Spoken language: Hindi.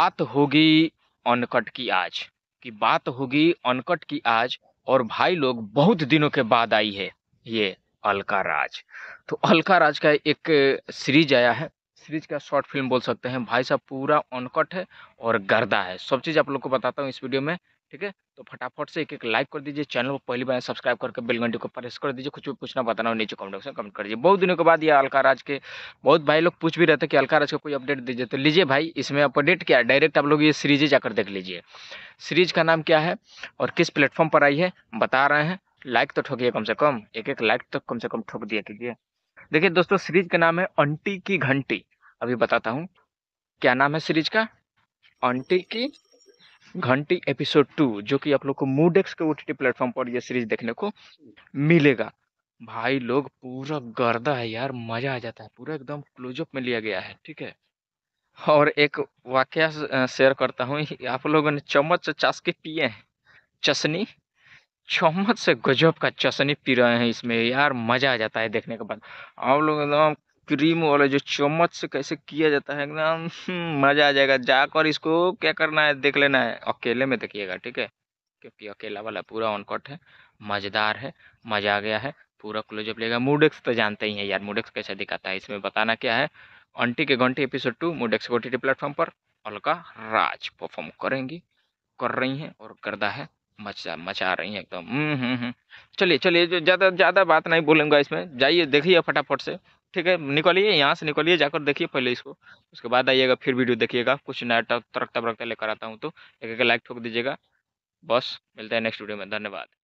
बात होगी अनकट की आज कि बात होगी अनकट की आज और भाई लोग बहुत दिनों के बाद आई है ये अलका राज तो अलका राज का एक सीरीज आया है सीरीज का शॉर्ट फिल्म बोल सकते हैं भाई साहब पूरा अनकट है और गर्दा है सब चीज़ आप लोग को बताता हूँ इस वीडियो में ठीक है तो फटाफट से एक एक लाइक कर दीजिए चैनल को पहली बार सब्सक्राइब करके बेल घंटी को प्रेस कर दीजिए कुछ भी पूछना बताना हो नीचे कमेंट में कमेंट कर दीजिए बहुत दिनों के बाद ये अलका राज के बहुत भाई लोग पूछ भी रहे थे कि अलका राज का कोई अपडेट दीजिए तो लीजिए भाई इसमें अपडेट क्या है डायरेक्ट आप लोग ये सीरीज जाकर देख लीजिए सीरीज का नाम क्या है और किस प्लेटफॉर्म पर आई है बता रहे हैं लाइक तो ठोकिए कम से कम एक एक लाइक तो कम से कम ठोक दिया कीजिए देखिए दोस्तों सीरीज का नाम है अंटी की घंटी अभी बताता हूँ क्या नाम है सीरीज का अंटी की घंटी एपिसोड टू जो कि आप लोग को मूडेक्स के ओ टी प्लेटफॉर्म पर यह सीरीज देखने को मिलेगा भाई लोग पूरा गर्दा है यार मज़ा आ जाता है पूरा एकदम क्लोजअप में लिया गया है ठीक है और एक वाक्य शेयर करता हूँ आप लोगों ने चम्मच से चास के पिए हैं चशनी चम्मच से गजब का चशनी पी रहे हैं इसमें यार मज़ा आ जाता है देखने के बाद आप लोग एकदम क्रीम वाला जो चम्मच से कैसे किया जाता है एकदम हम्म, मज़ा आ जाएगा जाकर इसको क्या करना है देख लेना है अकेले में देखिएगा ठीक है क्योंकि अकेला वाला पूरा ऑनकट है मज़ेदार है मज़ा आ गया है पूरा क्लोजअप लेगा मूडेक्स तो जानते ही हैं यार मूडेक्स कैसा दिखाता है इसमें बताना क्या है अंटी के घंटे एपिसोड टू मूडेक्स को टी प्लेटफॉर्म पर अलका राज परफॉर्म करेंगी कर रही हैं और करदा है मचा मचा रही हैं एकदम हम्म, हम्म, हम्म। चलिए चलिए जो ज़्यादा ज़्यादा बात नहीं बोलूँगा इसमें जाइए देखिए फटाफट से ठीक है निकलिए यहाँ से निकलिए जाकर देखिए पहले इसको उसके बाद आइएगा फिर वीडियो देखिएगा कुछ नया तरक्ता बरकता लेकर आता हूँ तो एक एक लाइक ठोक दीजिएगा बस मिलते हैं नेक्स्ट वीडियो में धन्यवाद